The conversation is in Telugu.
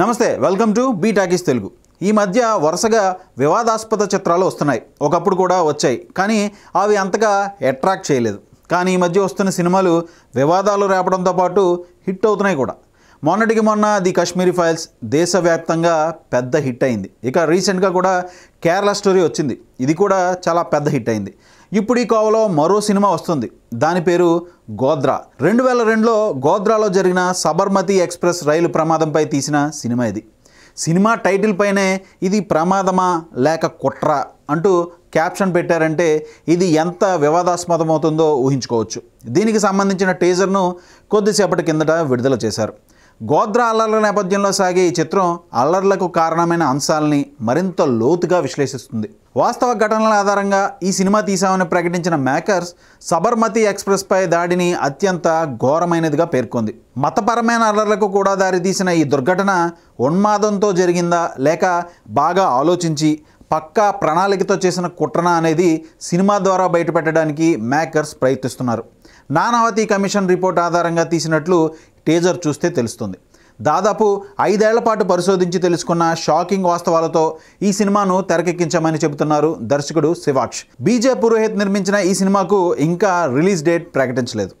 నమస్తే welcome to B Talkies Telugu ఈ మధ్య వరుసగా వివాదాస్పద చిత్రాలు వస్తున్నాయి ఒకప్పుడు కూడా వచ్చాయి కానీ అవి అంతగా అట్రాక్ట్ చేయలేదు కానీ ఈ మధ్య వస్తున్న సినిమాలు వివాదాలు రేపడంతో పాటు హిట్ అవుతున్నాయి కూడా మొన్నటికి మొన్న ది కశ్మీరీ ఫైల్స్ దేశవ్యాప్తంగా పెద్ద హిట్ అయింది ఇక రీసెంట్గా కూడా కేరళ స్టోరీ వచ్చింది ఇది కూడా చాలా పెద్ద హిట్ అయింది ఇప్పుడు ఈ కోవలో మరో సినిమా వస్తుంది దాని పేరు గోద్రా రెండు వేల రెండులో గోద్రాలో జరిగిన సబర్మతి ఎక్స్ప్రెస్ రైలు ప్రమాదంపై తీసిన సినిమా ఇది సినిమా టైటిల్ పైనే ఇది ప్రమాదమా లేక కుట్ర అంటూ క్యాప్షన్ పెట్టారంటే ఇది ఎంత వివాదాస్పదమవుతుందో ఊహించుకోవచ్చు దీనికి సంబంధించిన టీజర్ను కొద్దిసేపటి కిందట విడుదల చేశారు గోద్ర అల్లర్ల నేపథ్యంలో సాగే ఈ చిత్రం అల్లర్లకు కారణమైన అంశాలని మరింత లోతుగా విశ్లేషిస్తుంది వాస్తవ ఘటనల ఆధారంగా ఈ సినిమా తీసామని ప్రకటించిన మేకర్స్ సబర్మతి ఎక్స్ప్రెస్పై దాడిని అత్యంత ఘోరమైనదిగా పేర్కొంది మతపరమైన అల్లర్లకు కూడా దారితీసిన ఈ దుర్ఘటన ఉన్మాదంతో జరిగిందా లేక బాగా ఆలోచించి పక్కా ప్రణాళికతో చేసిన కుట్రన అనేది సినిమా ద్వారా బయటపెట్టడానికి మేకర్స్ ప్రయత్నిస్తున్నారు నానావతి కమిషన్ రిపోర్ట్ ఆధారంగా తీసినట్లు టేజర్ చూస్తే తెలుస్తుంది దాదాపు ఐదేళ్ల పాటు పరిశోధించి తెలుసుకున్న షాకింగ్ వాస్తవాలతో ఈ సినిమాను తెరకెక్కించామని చెబుతున్నారు దర్శకుడు శివాక్ష్ బీజే పురోహిత్ నిర్మించిన ఈ సినిమాకు ఇంకా రిలీజ్ డేట్ ప్రకటించలేదు